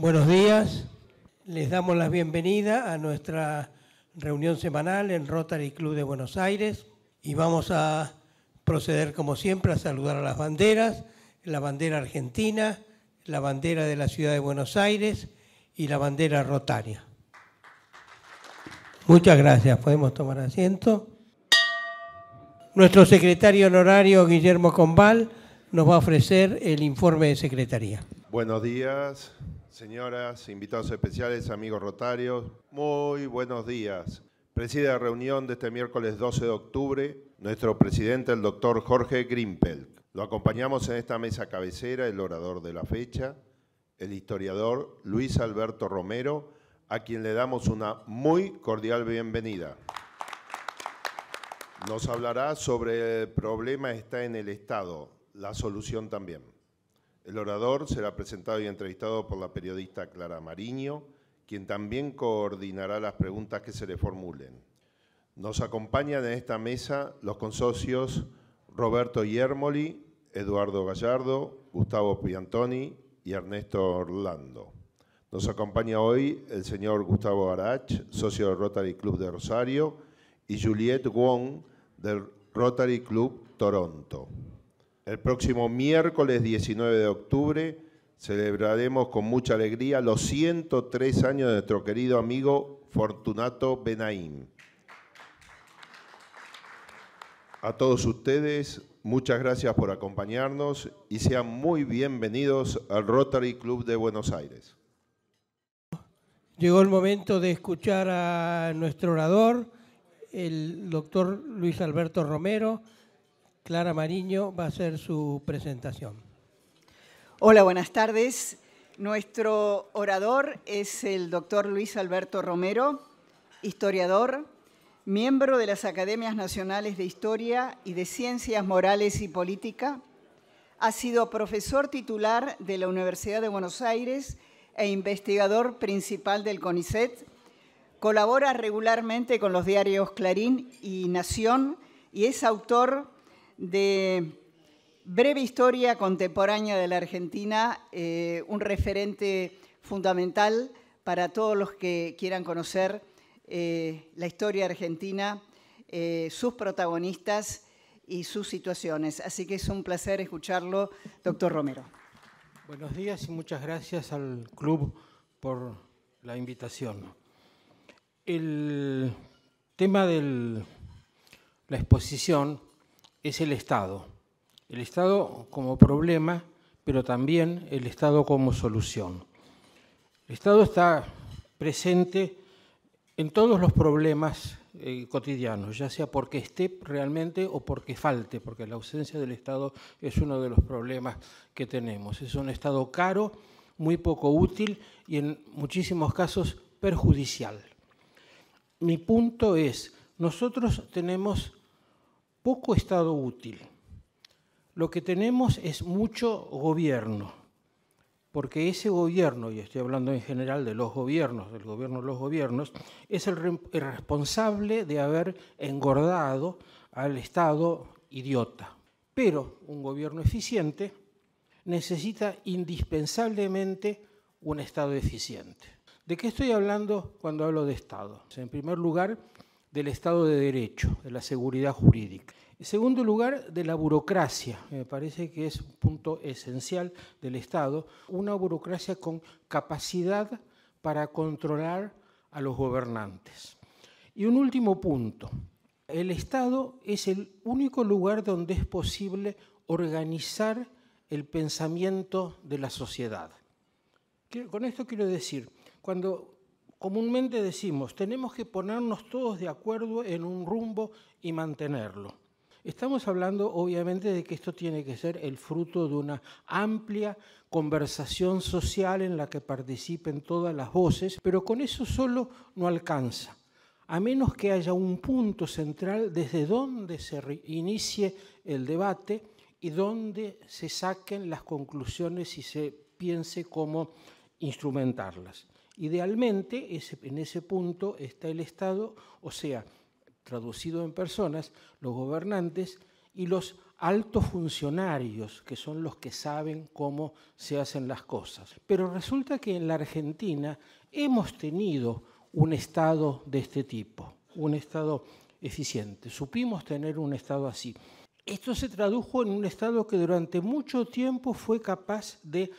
Buenos días. Les damos la bienvenida a nuestra reunión semanal en Rotary Club de Buenos Aires y vamos a proceder como siempre a saludar a las banderas, la bandera argentina, la bandera de la ciudad de Buenos Aires y la bandera rotaria. Muchas gracias. Podemos tomar asiento. Nuestro secretario honorario Guillermo Combal nos va a ofrecer el informe de secretaría. Buenos días señoras, invitados especiales, amigos rotarios, muy buenos días. Preside la reunión de este miércoles 12 de octubre nuestro presidente, el doctor Jorge Grimpel. Lo acompañamos en esta mesa cabecera, el orador de la fecha, el historiador Luis Alberto Romero, a quien le damos una muy cordial bienvenida. Nos hablará sobre el problema está en el Estado, la solución también. El orador será presentado y entrevistado por la periodista Clara Mariño, quien también coordinará las preguntas que se le formulen. Nos acompañan en esta mesa los consocios Roberto Yermoli, Eduardo Gallardo, Gustavo Piantoni y Ernesto Orlando. Nos acompaña hoy el señor Gustavo Arach, socio del Rotary Club de Rosario, y Juliette Wong del Rotary Club Toronto. El próximo miércoles 19 de octubre celebraremos con mucha alegría los 103 años de nuestro querido amigo Fortunato Benaim. A todos ustedes, muchas gracias por acompañarnos y sean muy bienvenidos al Rotary Club de Buenos Aires. Llegó el momento de escuchar a nuestro orador, el doctor Luis Alberto Romero. Clara Mariño va a hacer su presentación. Hola, buenas tardes. Nuestro orador es el doctor Luis Alberto Romero, historiador, miembro de las Academias Nacionales de Historia y de Ciencias Morales y Política. Ha sido profesor titular de la Universidad de Buenos Aires e investigador principal del CONICET. Colabora regularmente con los diarios Clarín y Nación y es autor de breve historia contemporánea de la Argentina, eh, un referente fundamental para todos los que quieran conocer eh, la historia argentina, eh, sus protagonistas y sus situaciones. Así que es un placer escucharlo, doctor Romero. Buenos días y muchas gracias al club por la invitación. El tema de la exposición es el Estado. El Estado como problema, pero también el Estado como solución. El Estado está presente en todos los problemas eh, cotidianos, ya sea porque esté realmente o porque falte, porque la ausencia del Estado es uno de los problemas que tenemos. Es un Estado caro, muy poco útil y en muchísimos casos perjudicial. Mi punto es, nosotros tenemos poco Estado útil. Lo que tenemos es mucho gobierno, porque ese gobierno, y estoy hablando en general de los gobiernos, del gobierno de los gobiernos, es el, el responsable de haber engordado al Estado idiota. Pero un gobierno eficiente necesita indispensablemente un Estado eficiente. ¿De qué estoy hablando cuando hablo de Estado? En primer lugar, del Estado de Derecho, de la seguridad jurídica. En segundo lugar, de la burocracia. Me parece que es un punto esencial del Estado, una burocracia con capacidad para controlar a los gobernantes. Y un último punto. El Estado es el único lugar donde es posible organizar el pensamiento de la sociedad. Con esto quiero decir, cuando comúnmente decimos, tenemos que ponernos todos de acuerdo en un rumbo y mantenerlo. Estamos hablando obviamente de que esto tiene que ser el fruto de una amplia conversación social en la que participen todas las voces, pero con eso solo no alcanza, a menos que haya un punto central desde donde se inicie el debate y donde se saquen las conclusiones y se piense cómo instrumentarlas. Idealmente, en ese punto está el Estado, o sea, traducido en personas, los gobernantes y los altos funcionarios, que son los que saben cómo se hacen las cosas. Pero resulta que en la Argentina hemos tenido un Estado de este tipo, un Estado eficiente. Supimos tener un Estado así. Esto se tradujo en un Estado que durante mucho tiempo fue capaz de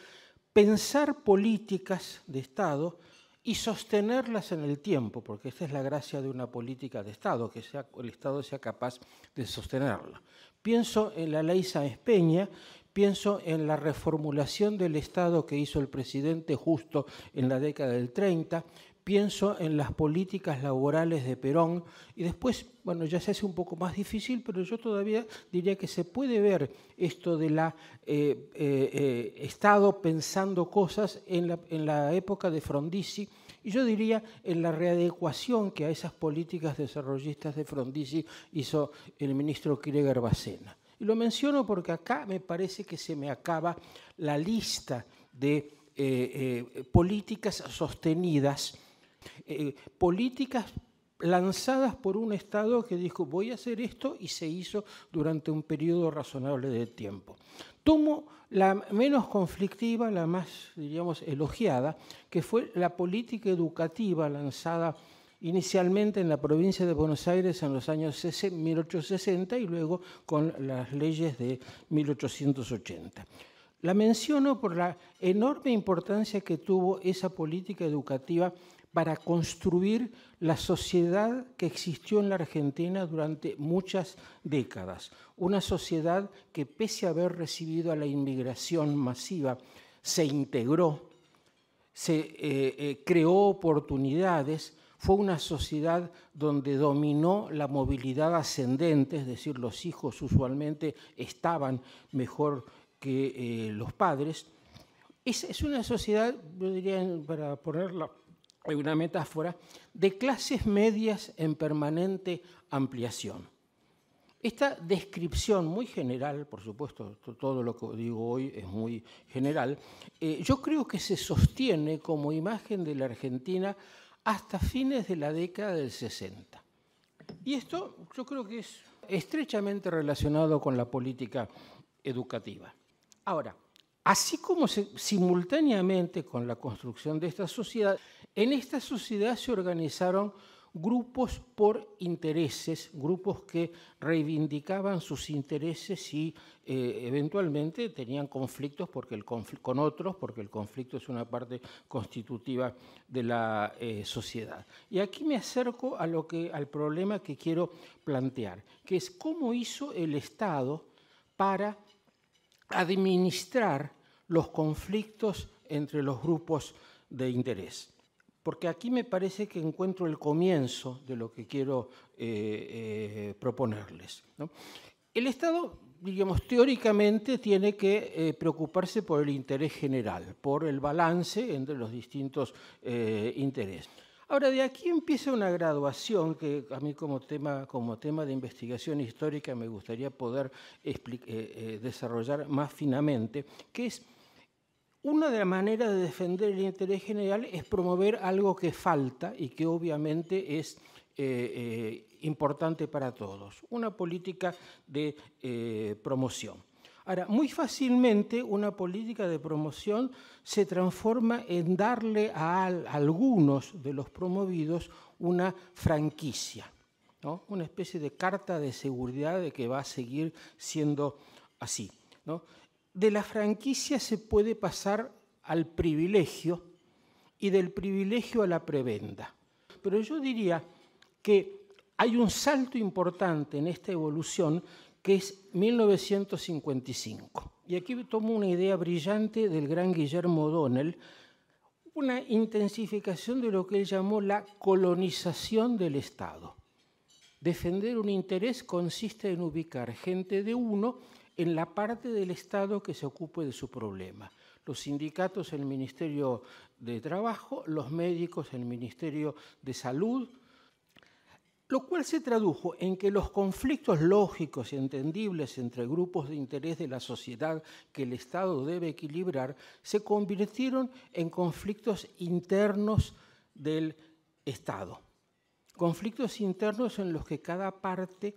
pensar políticas de Estado y sostenerlas en el tiempo, porque esta es la gracia de una política de Estado, que sea, el Estado sea capaz de sostenerla. Pienso en la ley Sáenz Peña, pienso en la reformulación del Estado que hizo el presidente justo en la década del 30, pienso en las políticas laborales de Perón y después, bueno, ya se hace un poco más difícil, pero yo todavía diría que se puede ver esto de la eh, eh, eh, Estado pensando cosas en la, época de Frondizi y yo diría en la readecuación que a esas políticas desarrollistas de Frondizi hizo el ministro Krieger Bacena. Y lo menciono porque acá me parece que se me acaba la lista de políticas sostenidas eh, políticas lanzadas por un Estado que dijo voy a hacer esto y se hizo durante un periodo razonable de tiempo. Tomo la menos conflictiva, la más, diríamos, elogiada, que fue la política educativa lanzada inicialmente en la provincia de Buenos Aires en los años 1860 y luego con las leyes de 1880. La menciono por la enorme importancia que tuvo esa política educativa para construir la sociedad que existió en la Argentina durante muchas décadas. Una sociedad que pese a haber recibido a la inmigración masiva, se integró, se eh, eh, creó oportunidades, fue una sociedad donde dominó la movilidad ascendente, es decir, los hijos usualmente estaban mejor que eh, los padres. Es, es, una sociedad, yo diría, para ponerla una metáfora, de clases medias en permanente ampliación. Esta descripción muy general, por supuesto, todo lo que digo hoy es muy general, eh, yo creo que se sostiene como imagen de la Argentina hasta fines de la década del 60. Y esto yo creo que es estrechamente relacionado con la política educativa. Ahora, Así como simultáneamente con la construcción de esta sociedad, en esta sociedad se organizaron grupos por intereses, grupos que reivindicaban sus intereses y eh, eventualmente tenían conflictos porque el con otros, porque el conflicto es una parte constitutiva de la eh, sociedad. Y aquí me acerco a lo que, al problema que quiero plantear, que es cómo hizo el Estado para administrar los conflictos entre los grupos de interés. Porque aquí me parece que encuentro el comienzo de lo que quiero eh, eh, proponerles. El Estado, digamos, teóricamente tiene que eh, preocuparse por el interés general, por el balance entre los distintos intereses. Ahora, de aquí empieza una graduación que a mí como tema, como tema de investigación histórica me gustaría poder desarrollar más finamente, que es una de las maneras de defender el interés general es promover algo que falta y que obviamente es eh, eh, importante para todos, una política de eh, promoción. Ahora, muy fácilmente una política de promoción se transforma en darle a, a algunos de los promovidos una franquicia, ¿no? una especie de carta de seguridad de que va a seguir siendo así. ¿no? de la franquicia se puede pasar al privilegio y del privilegio a la prebenda. Pero yo diría que hay un salto importante en esta evolución que es 1955. Y aquí tomo una idea brillante del gran Guillermo O'Donnell, una intensificación de lo que él llamó la colonización del Estado. Defender un interés consiste en ubicar gente de uno en la parte del Estado que se ocupe de su problema. Los sindicatos, el Ministerio de Trabajo, los médicos, el Ministerio de Salud, lo cual se tradujo en que los conflictos lógicos y entendibles entre grupos de interés de la sociedad que el Estado debe equilibrar se convirtieron en conflictos internos del Estado. Conflictos internos en los que cada parte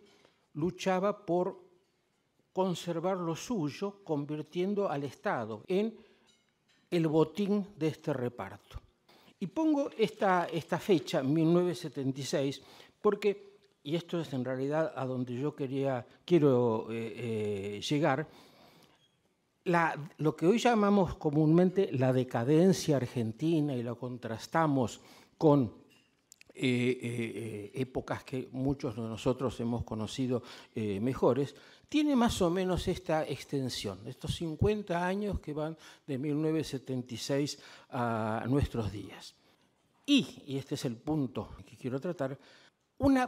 luchaba por conservar lo suyo, convirtiendo al Estado en el botín de este reparto. Y pongo esta, esta fecha, 1976, porque, y esto es en realidad a donde yo quería, quiero eh, eh, llegar, la, lo que hoy llamamos comúnmente la decadencia argentina y lo contrastamos con eh, eh, eh, épocas que muchos de nosotros hemos conocido mejores, tiene más o menos esta extensión, estos 50 años que van de 1976 a nuestros días. Y, y este es el punto que quiero tratar, un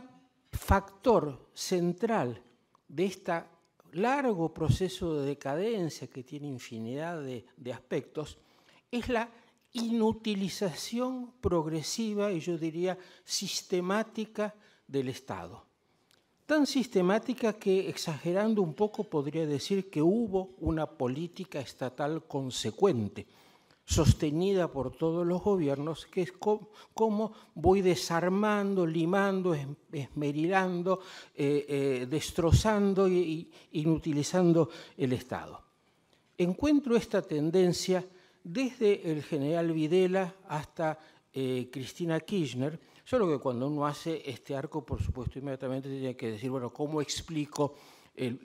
factor central de este largo proceso de decadencia que tiene infinidad de aspectos es la inutilización progresiva y yo diría sistemática del Estado. Tan sistemática que, exagerando un poco, podría decir que hubo una política estatal consecuente, sostenida por todos los gobiernos, que es como, voy desarmando, limando, esmerilando, eh, eh, destrozando e inutilizando el Estado. Encuentro esta tendencia desde el general Videla hasta eh, Cristina Kirchner, solo que cuando uno hace este arco, por supuesto, inmediatamente tiene que decir, bueno, ¿cómo explico el,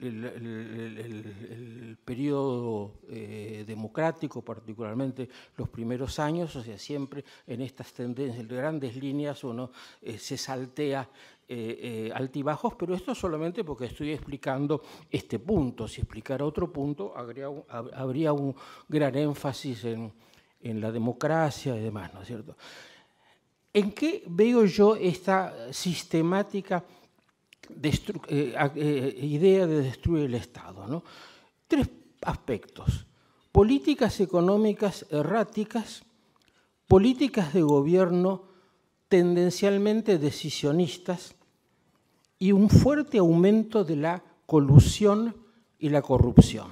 periodo eh, democrático, particularmente los primeros años? O sea, siempre en estas tendencias, en grandes líneas, uno eh, se saltea eh, eh, altibajos, pero esto solamente porque estoy explicando este punto. Si explicara otro punto, habría un, gran énfasis en, la democracia y demás, ¿no es cierto? ¿En qué veo yo esta sistemática eh, idea de destruir el Estado? Tres aspectos. Políticas económicas erráticas, políticas de gobierno tendencialmente decisionistas y un fuerte aumento de la colusión y la corrupción.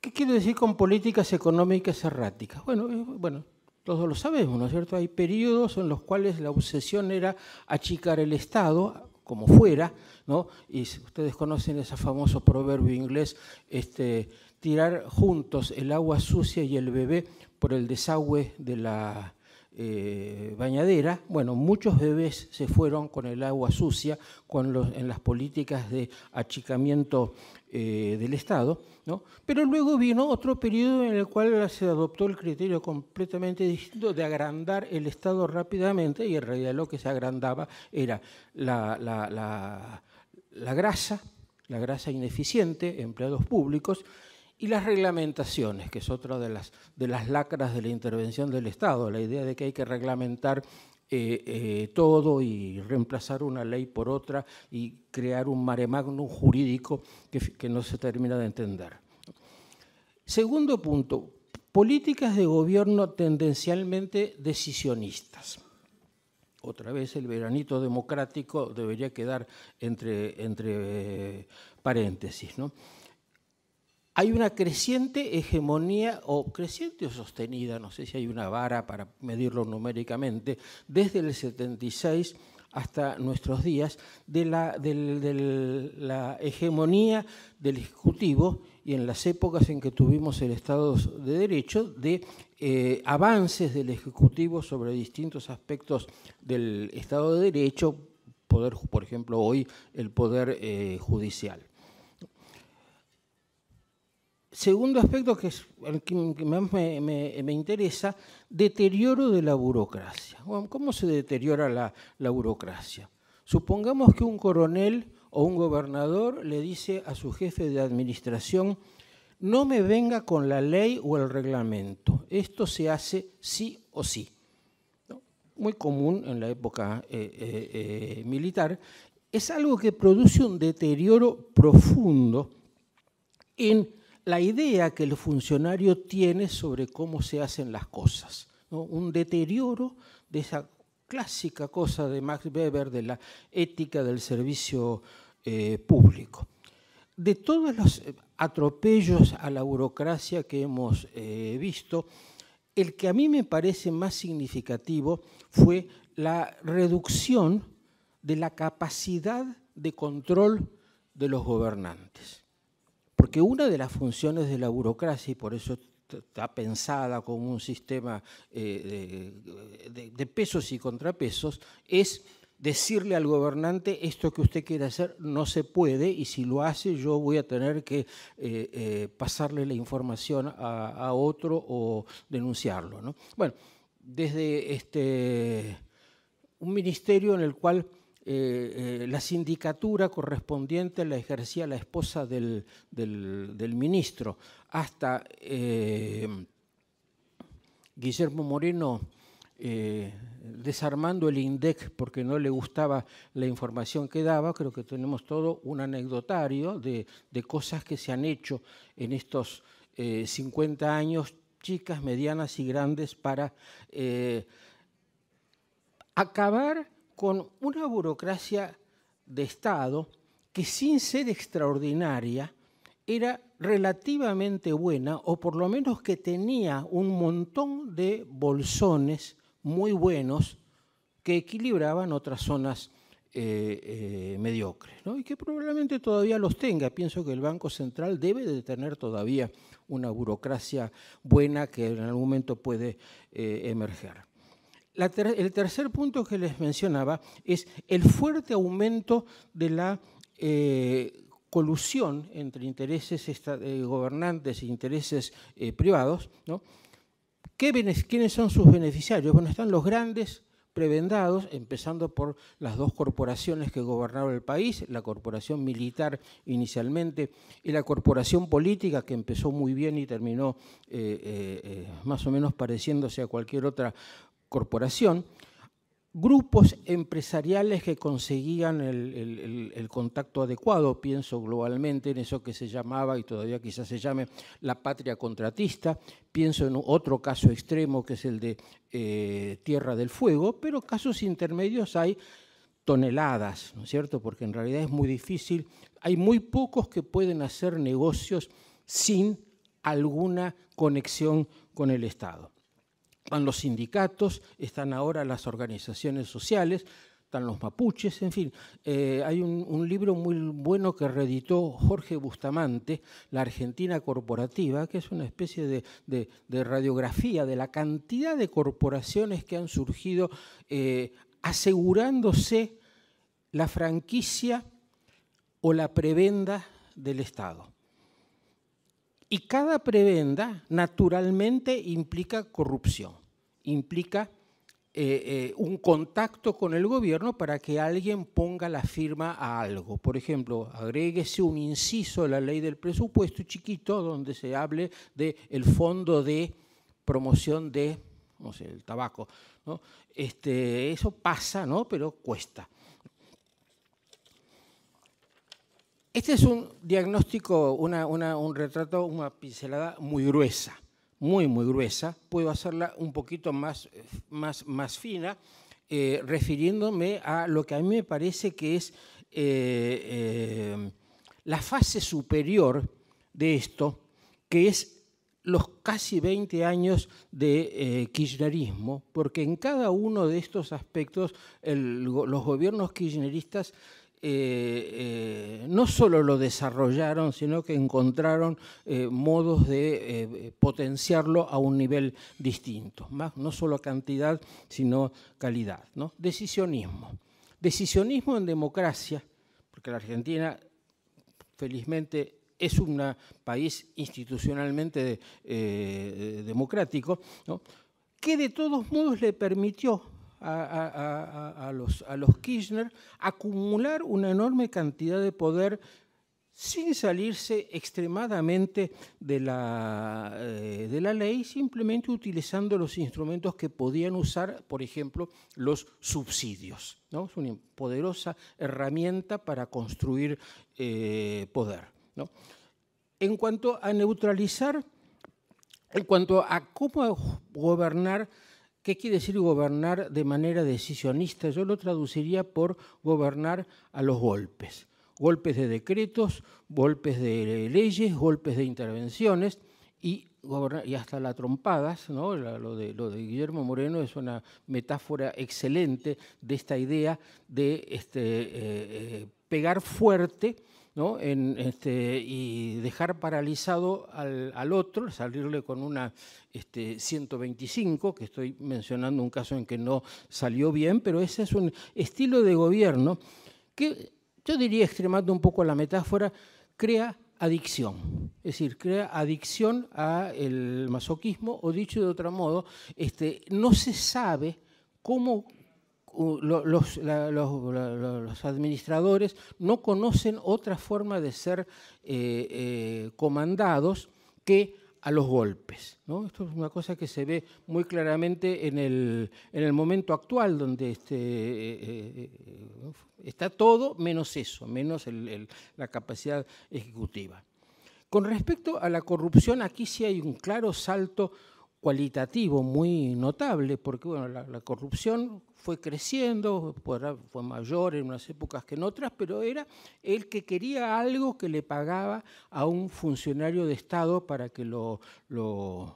¿Qué quiero decir con políticas económicas erráticas? Bueno, eh, bueno, todos lo sabemos, ¿no es cierto? Hay periodos en los cuales la obsesión era achicar el Estado, como fuera, ¿no? Y ustedes conocen ese famoso proverbio inglés, este, tirar juntos el agua sucia y el bebé por el desagüe de la, eh, bañadera, bueno, muchos bebés se fueron con el agua sucia en las políticas de achicamiento eh, del Estado, ¿no? pero luego vino otro periodo en el cual se adoptó el criterio completamente distinto de agrandar el Estado rápidamente y en realidad lo que se agrandaba era la, la grasa, la grasa ineficiente, empleados públicos, y las reglamentaciones, que es otra de las, de las lacras de la intervención del Estado, la idea de que hay que reglamentar eh, eh, todo y reemplazar una ley por otra y crear un mare magnum jurídico que, no se termina de entender. Segundo punto, políticas de gobierno tendencialmente decisionistas. Otra vez el veranito democrático debería quedar entre, entre eh, paréntesis. ¿no? hay una creciente hegemonía, o creciente o sostenida, no sé si hay una vara para medirlo numéricamente, desde el 76 hasta nuestros días, de la, hegemonía del Ejecutivo y en las épocas en que tuvimos el Estado de Derecho, de eh, avances del Ejecutivo sobre distintos aspectos del Estado de Derecho, poder, por ejemplo, hoy el Poder eh, Judicial segundo aspecto que más me, interesa, deterioro de la burocracia. ¿Cómo se deteriora la, burocracia? Supongamos que un coronel o un gobernador le dice a su jefe de administración, no me venga con la ley o el reglamento, esto se hace sí o sí. Muy común en la época eh, eh, eh, militar, es algo que produce un deterioro profundo en la idea que el funcionario tiene sobre cómo se hacen las cosas. Un deterioro de esa clásica cosa de Max Weber de la ética del servicio eh, público. De todos los eh, atropellos a la burocracia que hemos eh, visto, el que a mí me parece más significativo fue la reducción de la capacidad de control de los gobernantes. Porque una de las funciones de la burocracia, y por eso está pensada como un sistema eh, de, pesos y contrapesos, es decirle al gobernante esto que usted quiere hacer no se puede y si lo hace yo voy a tener que eh, eh, pasarle la información a, otro o denunciarlo. Bueno, desde este, un ministerio en el cual eh, eh, la sindicatura correspondiente la ejercía la esposa del, ministro. Hasta eh, Guillermo Moreno, desarmando el INDEC porque no le gustaba la información que daba, creo que tenemos todo un anecdotario de, de cosas que se han hecho en estos 50 años, chicas, medianas y grandes, para acabar con una burocracia de Estado que sin ser extraordinaria era relativamente buena o por lo menos que tenía un montón de bolsones muy buenos que equilibraban otras zonas eh, eh, mediocres ¿no? y que probablemente todavía los tenga. Pienso que el Banco Central debe de tener todavía una burocracia buena que en algún momento puede eh, emerger el tercer punto que les mencionaba es el fuerte aumento de la eh, colusión entre intereses eh, gobernantes e intereses eh, privados. ¿Quiénes son sus beneficiarios? Bueno, están los grandes prebendados, empezando por las dos corporaciones que gobernaron el país, la corporación militar inicialmente y la corporación política que empezó muy bien y terminó más o menos pareciéndose a cualquier otra corporación, grupos empresariales que conseguían el, contacto adecuado, pienso globalmente en eso que se llamaba y todavía quizás se llame la patria contratista, pienso en otro caso extremo que es el de eh, Tierra del Fuego, pero casos intermedios hay toneladas, ¿no es cierto? Porque en realidad es muy difícil, hay muy pocos que pueden hacer negocios sin alguna conexión con el Estado están los sindicatos, están ahora las organizaciones sociales, están los mapuches, en fin. Eh, hay un, libro muy bueno que reeditó Jorge Bustamante, La Argentina Corporativa, que es una especie de, radiografía de la cantidad de corporaciones que han surgido eh, asegurándose la franquicia o la prebenda del Estado. Y cada prebenda naturalmente implica corrupción, implica eh, eh, un contacto con el gobierno para que alguien ponga la firma a algo. Por ejemplo, agréguese un inciso a la ley del presupuesto chiquito donde se hable del el fondo de promoción de, el tabaco. Este, eso pasa, ¿no? pero cuesta. Este es un diagnóstico, un retrato, una pincelada muy gruesa, muy, muy gruesa. Puedo hacerla un poquito más, más, más fina, eh, refiriéndome a lo que a mí me parece que es eh, eh, la fase superior de esto, que es los casi 20 años de kirchnerismo, porque en cada uno de estos aspectos los gobiernos kirchneristas eh, eh, no solo lo desarrollaron, sino que encontraron eh, modos de potenciarlo a un nivel distinto, más, no solo cantidad, sino calidad. ¿no? Decisionismo. Decisionismo en democracia, porque la Argentina, felizmente, es un país institucionalmente democrático, que de todos modos le permitió a, los, Kirchner acumular una enorme cantidad de poder sin salirse extremadamente eh, de la, ley, simplemente utilizando los instrumentos que podían usar, por ejemplo, los subsidios. ¿no? Es una poderosa herramienta para construir eh, poder. En cuanto a neutralizar, en cuanto a cómo gobernar ¿Qué quiere decir gobernar de manera decisionista? Yo lo traduciría por gobernar a los golpes. Golpes de decretos, golpes de leyes, golpes de intervenciones y, y hasta las trompadas. Lo, de, Guillermo Moreno es una metáfora excelente de esta idea de este, eh, eh, pegar fuerte en, este, y dejar paralizado al, otro, salirle con una este, 125, que estoy mencionando un caso en que no salió bien, pero ese es un estilo de gobierno que, yo diría, extremando un poco la metáfora, crea adicción, es decir, crea adicción al masoquismo, o dicho de otro modo, este, no se sabe cómo los, administradores no conocen otra forma de ser eh, eh, comandados que a los golpes. Esto es una cosa que se ve muy claramente en el, momento actual, donde este, eh, está todo menos eso, menos la capacidad ejecutiva. Con respecto a la corrupción, aquí sí hay un claro salto cualitativo muy notable, porque bueno, la, corrupción fue creciendo, fue mayor en unas épocas que en otras, pero era el que quería algo que le pagaba a un funcionario de Estado para que lo, lo,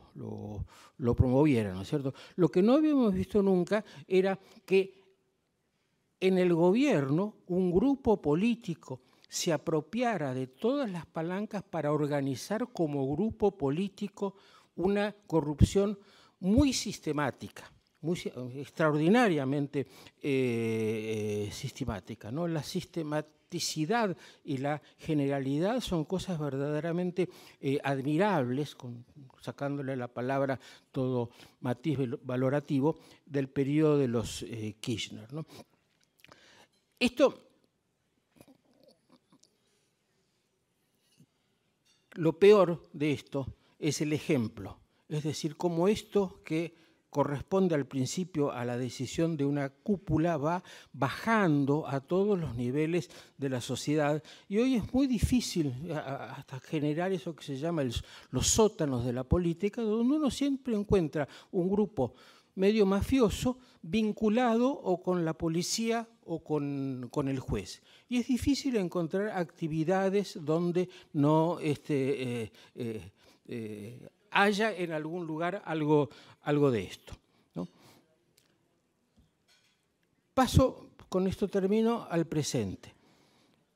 promoviera, ¿no es cierto? Lo que no habíamos visto nunca era que en el gobierno un grupo político se apropiara de todas las palancas para organizar como grupo político una corrupción muy sistemática, extraordinariamente eh, eh, sistemática. La sistematicidad y la generalidad son cosas verdaderamente eh, admirables, sacándole la palabra todo matiz valorativo, del periodo de los Kirchner. Esto lo peor de esto es el ejemplo, es decir, como esto que corresponde al principio a la decisión de una cúpula va bajando a todos los niveles de la sociedad. Y hoy es muy difícil hasta generar eso que se llama los sótanos de la política, donde uno siempre encuentra un grupo medio mafioso vinculado o con la policía o con, el juez. Y es difícil encontrar actividades donde no... Este, eh, eh, eh, haya en algún lugar algo, algo de esto. Paso, con esto termino, al presente.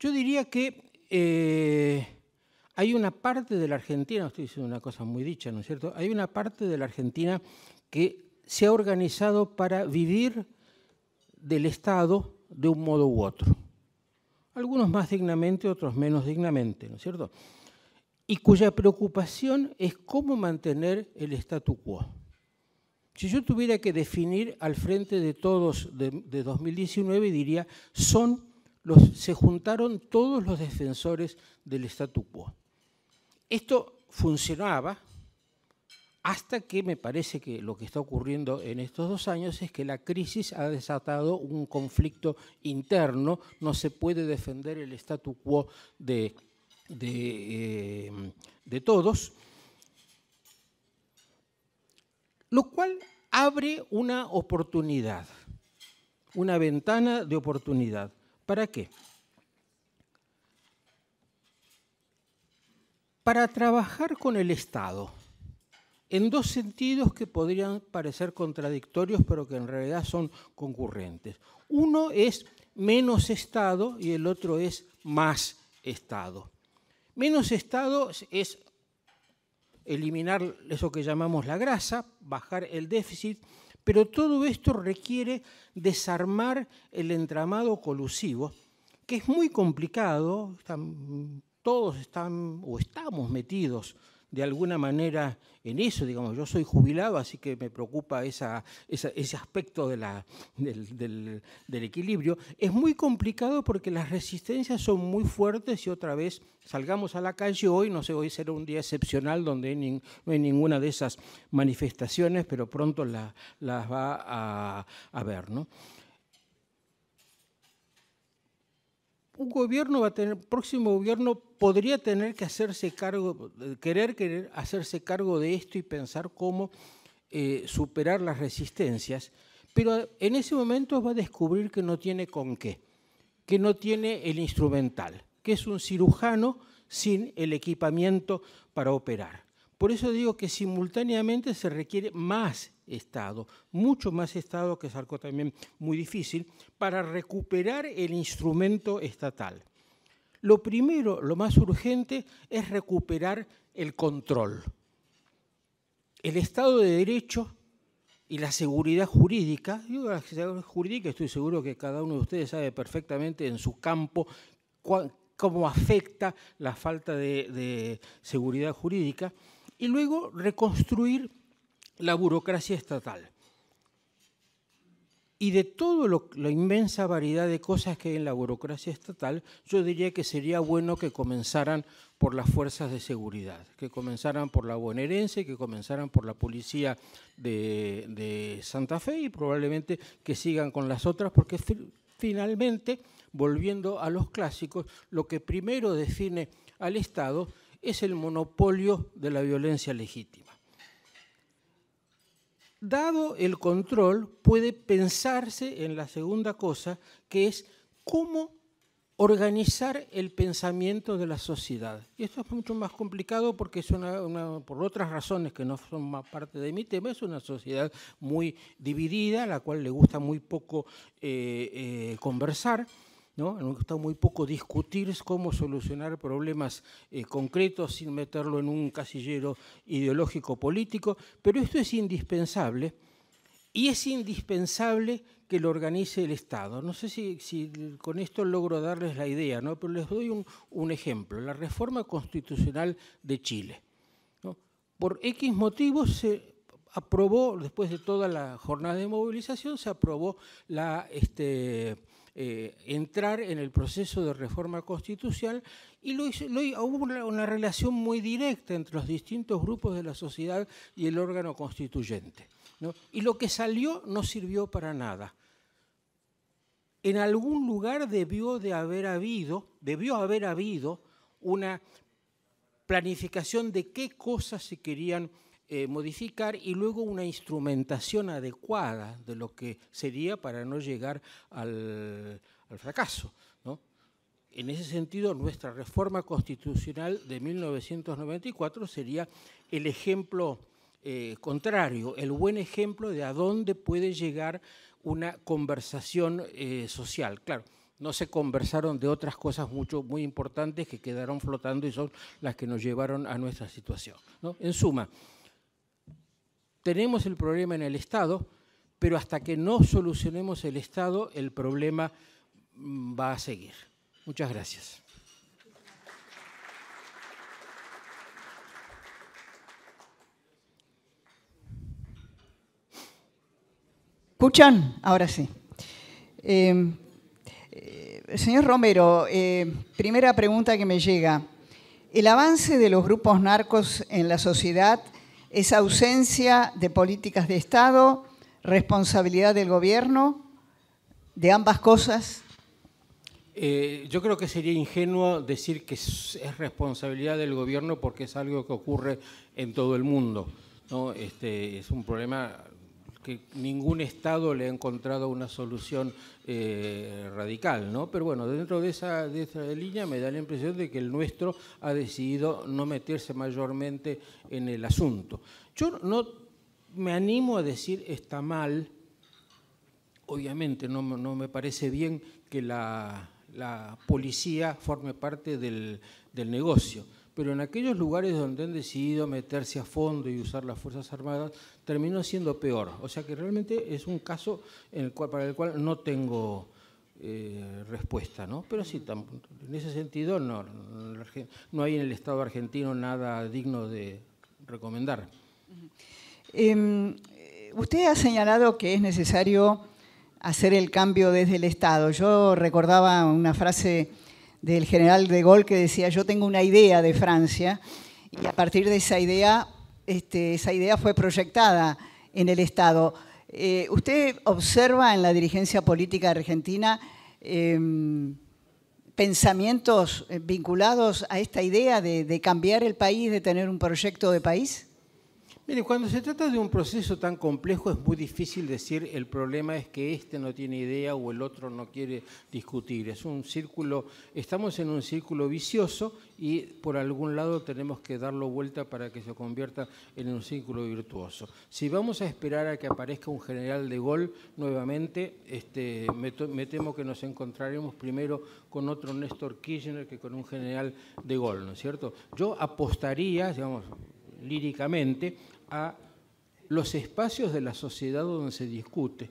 Yo diría que eh, hay una parte de la Argentina, estoy diciendo una cosa muy dicha, ¿no es cierto? Hay una parte de la Argentina que se ha organizado para vivir del Estado de un modo u otro. Algunos más dignamente, otros menos dignamente, ¿no es cierto? y cuya preocupación es cómo mantener el statu quo. Si yo tuviera que definir al frente de todos de, 2019, diría, son los, se juntaron todos los defensores del statu quo. Esto funcionaba hasta que me parece que lo que está ocurriendo en estos dos años es que la crisis ha desatado un conflicto interno, no se puede defender el statu quo de eh, de, todos, lo cual abre una oportunidad, una ventana de oportunidad. ¿Para qué? Para trabajar con el Estado, en dos sentidos que podrían parecer contradictorios, pero que en realidad son concurrentes. Uno es menos Estado y el otro es más Estado. Menos Estado es eliminar eso que llamamos la grasa, bajar el déficit, pero todo esto requiere desarmar el entramado colusivo, que es muy complicado, todos están o estamos metidos de alguna manera en eso, digamos, yo soy jubilado, así que me preocupa ese aspecto del, equilibrio, es muy complicado porque las resistencias son muy fuertes y otra vez salgamos a la calle hoy, no sé, hoy será un día excepcional donde no hay ninguna de esas manifestaciones, pero pronto las va a, haber, ver. ¿no? un gobierno va a tener, próximo gobierno podría tener que hacerse cargo, querer, hacerse cargo de esto y pensar cómo eh, superar las resistencias, pero en ese momento va a descubrir que no tiene con qué, que no tiene el instrumental, que es un cirujano sin el equipamiento para operar. Por eso digo que simultáneamente se requiere más Estado, mucho más Estado, que es también muy difícil, para recuperar el instrumento estatal. Lo primero, lo más urgente, es recuperar el control. El Estado de Derecho y la seguridad jurídica, yo la seguridad jurídica estoy seguro que cada uno de ustedes sabe perfectamente en su campo cómo afecta la falta de, de, seguridad jurídica, y luego reconstruir la burocracia estatal. Y de toda la inmensa variedad de cosas que hay en la burocracia estatal, yo diría que sería bueno que comenzaran por las fuerzas de seguridad, que comenzaran por la bonaerense, que comenzaran por la policía de Santa Fe y probablemente que sigan con las otras, porque finalmente, volviendo a los clásicos, lo que primero define al Estado es el monopolio de la violencia legítima. Dado el control, puede pensarse en la segunda cosa, que es cómo organizar el pensamiento de la sociedad. Y esto es mucho más complicado porque es una, por otras razones que no son más parte de mi tema, es una sociedad muy dividida, a la cual le gusta muy poco eh, eh, conversar. ¿no? está muy poco discutir cómo solucionar problemas eh, concretos sin meterlo en un casillero ideológico político, pero esto es indispensable y es indispensable que lo organice el Estado. No sé si, con esto logro darles la idea, ¿no? pero les doy un, ejemplo, la reforma constitucional de Chile. Por X motivos se aprobó, después de toda la jornada de movilización, se aprobó la, este, eh, entrar en el proceso de reforma constitucional y lo hubo una, relación muy directa entre los distintos grupos de la sociedad y el órgano constituyente. ¿no? Y lo que salió no sirvió para nada en algún lugar debió de haber habido, debió haber habido una planificación de qué cosas se querían eh, modificar y luego una instrumentación adecuada de lo que sería para no llegar al, fracaso. ¿no? En ese sentido, nuestra reforma constitucional de 1994 sería el ejemplo eh, contrario, el buen ejemplo de a dónde puede llegar una conversación eh, social. Claro, no se conversaron de otras cosas mucho, muy importantes que quedaron flotando y son las que nos llevaron a nuestra situación. ¿no? En suma, tenemos el problema en el Estado, pero hasta que no solucionemos el Estado, el problema mm, va a seguir. Muchas gracias. ¿Escuchan? Ahora sí. Eh, eh, señor Romero, eh, primera pregunta que me llega. El avance de los grupos narcos en la sociedad esa ausencia de políticas de Estado, responsabilidad del gobierno, de ambas cosas. Eh, yo creo que sería ingenuo decir que es responsabilidad del gobierno porque es algo que ocurre en todo el mundo. ¿no? Este, es un problema que ningún Estado le ha encontrado una solución eh, radical, ¿no? Pero bueno, dentro de esa, línea me da la impresión de que el nuestro ha decidido no meterse mayormente en el asunto. Yo no me animo a decir está mal, obviamente no, me parece bien que la, policía forme parte del negocio pero en aquellos lugares donde han decidido meterse a fondo y usar las Fuerzas Armadas, terminó siendo peor. O sea que realmente es un caso en el cual, para el cual no tengo eh, respuesta, ¿no? Pero sí, en ese sentido no, no hay en el Estado argentino nada digno de recomendar. Em, usted ha señalado que es necesario hacer el cambio desde el Estado. Yo recordaba una frase del general de Gaulle que decía, yo tengo una idea de Francia, y a partir de esa idea, este, esa idea fue proyectada en el Estado. Eh, ¿Usted observa en la dirigencia política argentina em, pensamientos eh, vinculados a esta idea de cambiar el país, de tener un proyecto de país? Mire, cuando se trata de un proceso tan complejo es muy difícil decir el problema es que este no tiene idea o el otro no quiere discutir. Es un círculo, estamos en un círculo vicioso y por algún lado tenemos que darlo vuelta para que se convierta en un círculo virtuoso. Si vamos a esperar a que aparezca un general de gol nuevamente, este, me, me temo que nos encontraremos primero con otro Néstor Kirchner que con un general de gol, ¿no es cierto? Yo apostaría, digamos, líricamente a los espacios de la sociedad donde se discute.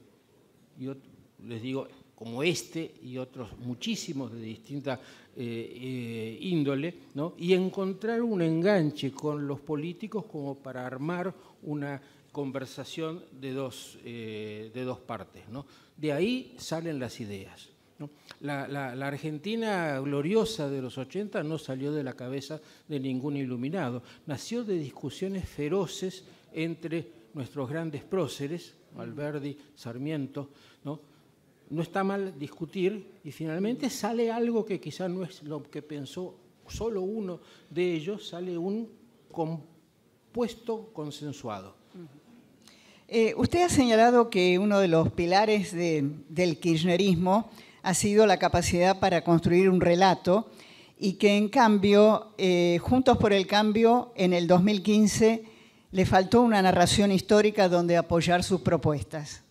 les digo, como este y otros muchísimos de distinta eh, eh, índole, y encontrar un enganche con los políticos como para armar una conversación de dos, eh, partes. De ahí salen las ideas. La, Argentina gloriosa de los 80 no salió de la cabeza de ningún iluminado, nació de discusiones feroces entre nuestros grandes próceres, Alberdi, Sarmiento, ¿no? está mal discutir y finalmente sale algo que quizá no es lo que pensó solo uno de ellos, sale un compuesto consensuado. Eh, usted ha señalado que uno de los pilares del kirchnerismo ha sido la capacidad para construir un relato y que en cambio, eh, Juntos por el Cambio, en el 2015, le faltó una narración histórica donde apoyar sus propuestas.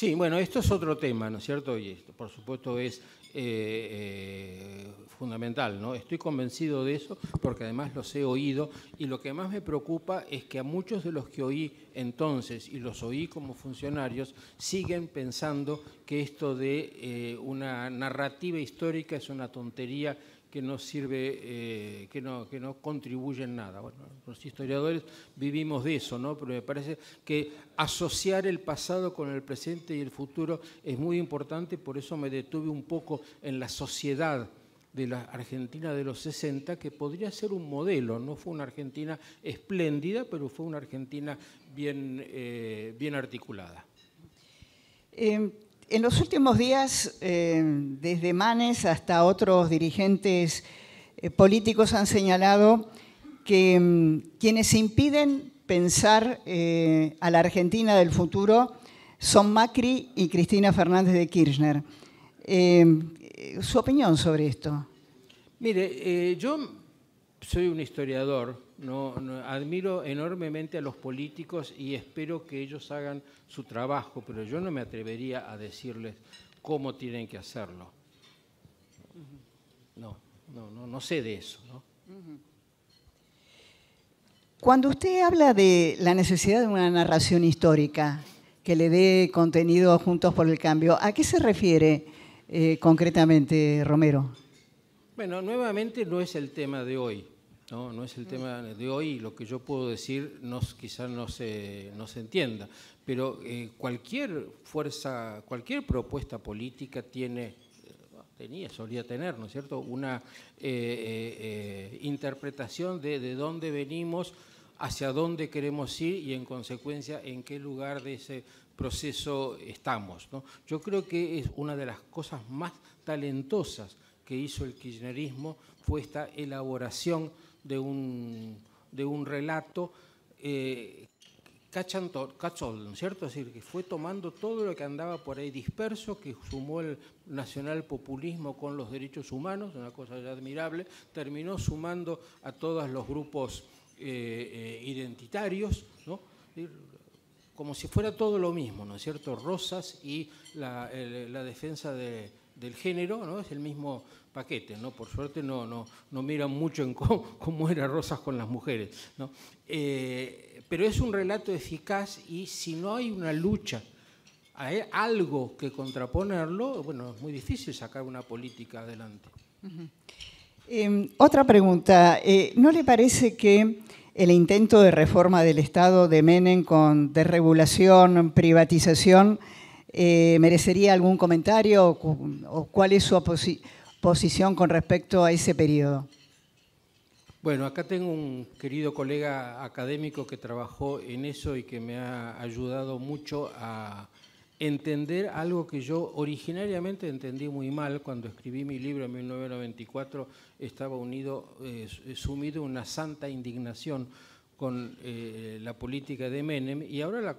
Sí, bueno, esto es otro tema, ¿no es cierto? Y esto, por supuesto, es eh, eh, fundamental, ¿no? Estoy convencido de eso porque además los he oído y lo que más me preocupa es que a muchos de los que oí entonces y los oí como funcionarios siguen pensando que esto de eh, una narrativa histórica es una tontería que no sirve, eh, que, no, que no contribuye en nada. Bueno, los historiadores vivimos de eso, ¿no? Pero me parece que asociar el pasado con el presente y el futuro es muy importante, por eso me detuve un poco en la sociedad de la Argentina de los 60, que podría ser un modelo, no fue una Argentina espléndida, pero fue una Argentina bien, eh, bien articulada. Eh, en los últimos días, eh, desde Manes hasta otros dirigentes eh, políticos han señalado que mm, quienes impiden pensar eh, a la Argentina del futuro son Macri y Cristina Fernández de Kirchner. ¿Su opinión sobre esto? Mire, yo soy un historiador no, admiro enormemente a los políticos y espero que ellos hagan su trabajo, pero yo no me atrevería a decirles cómo tienen que hacerlo. No, no, no, sé de eso. Cuando usted habla de la necesidad de una narración histórica que le dé contenido a Juntos por el Cambio, ¿a qué se refiere eh, concretamente, Romero? Bueno, nuevamente no es el tema de hoy. No, no es el tema de hoy, lo que yo puedo decir quizás no se, entienda, pero eh, cualquier fuerza, cualquier propuesta política tiene, tenía, solía tener, ¿no es cierto?, una eh, eh, interpretación de, de dónde venimos, hacia dónde queremos ir y en consecuencia en qué lugar de ese proceso estamos. Yo creo que es una de las cosas más talentosas que hizo el kirchnerismo fue esta elaboración de un, relato, eh, ¿no es cierto? Es decir, que fue tomando todo lo que andaba por ahí disperso, que sumó el nacional populismo con los derechos humanos, una cosa admirable, terminó sumando a todos los grupos eh, eh, identitarios, ¿no? como si fuera todo lo mismo, ¿no es cierto? Rosas y la defensa de, del género, ¿no? es el mismo paquete, ¿no? por suerte no, no, no miran mucho en cómo, era Rosas con las mujeres. Eh, pero es un relato eficaz y si no hay una lucha, hay algo que contraponerlo, bueno, es muy difícil sacar una política adelante. Em, otra pregunta, eh, ¿no le parece que el intento de reforma del Estado de Menem con desregulación, privatización, eh, merecería algún comentario o cuál es su posición con respecto a ese periodo. Bueno, acá tengo un querido colega académico que trabajó en eso y que me ha ayudado mucho a entender algo que yo originariamente entendí muy mal cuando escribí mi libro en 1994, estaba unido, eh, sumido en una santa indignación con eh, la política de Menem y ahora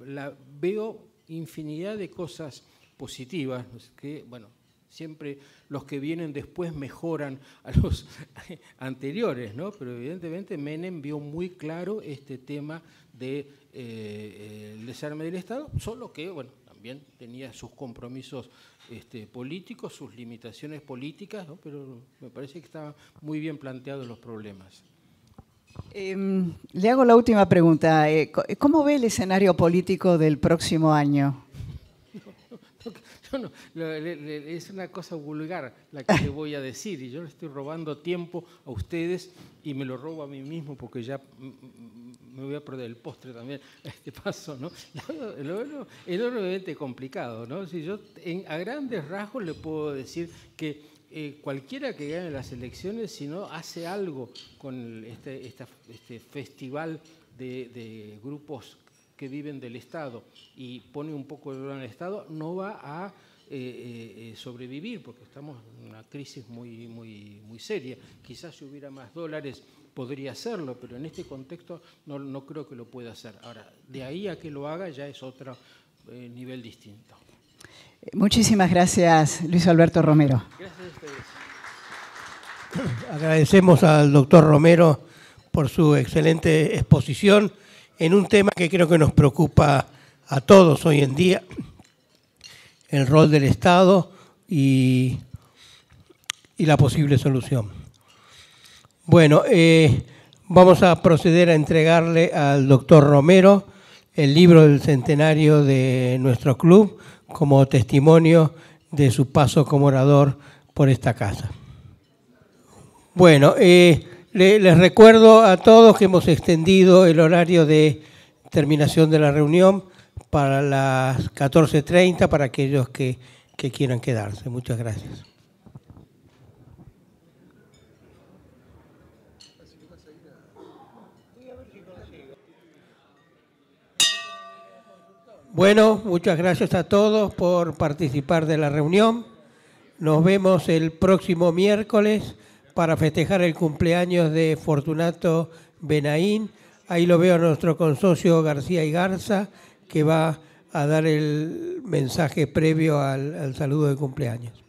la veo infinidad de cosas positivas que, bueno, siempre los que vienen después mejoran a los anteriores, ¿no? Pero evidentemente Menem vio muy claro este tema del de, eh, el desarme del Estado, solo que, bueno, también tenía sus compromisos este, políticos, sus limitaciones políticas, pero me parece que estaban muy bien planteados los problemas. Em, le hago la última pregunta. Eh, ¿Cómo ve el escenario político del próximo año? es una cosa vulgar la que le voy a decir y yo le estoy robando tiempo a ustedes y me lo robo a mí mismo porque ya me voy a perder el postre también a este paso, ¿no? Es enormemente complicado, ¿no? Si yo a grandes rasgos le puedo decir que eh, cualquiera que gane las elecciones, si no hace algo con este, este festival de, grupos que viven del Estado y pone un poco de en el Estado, no va a eh, eh, sobrevivir, porque estamos en una crisis muy, muy, muy seria. Quizás si hubiera más dólares podría hacerlo, pero en este contexto no, no creo que lo pueda hacer. Ahora, de ahí a que lo haga ya es otro nivel distinto. Muchísimas gracias, Luis Alberto Romero. Gracias a Agradecemos al doctor Romero por su excelente exposición en un tema que creo que nos preocupa a todos hoy en día, el rol del Estado y, la posible solución. Bueno, eh, vamos a proceder a entregarle al doctor Romero el libro del centenario de nuestro club, como testimonio de su paso como orador por esta casa. Bueno, eh, les recuerdo a todos que hemos extendido el horario de terminación de la reunión para las 14.30 para aquellos que quieran quedarse. Muchas gracias. Bueno, muchas gracias a todos por participar de la reunión. Nos vemos el próximo miércoles para festejar el cumpleaños de Fortunato Benaín. Ahí lo veo a nuestro consocio García y Garza, que va a dar el mensaje previo al saludo de cumpleaños.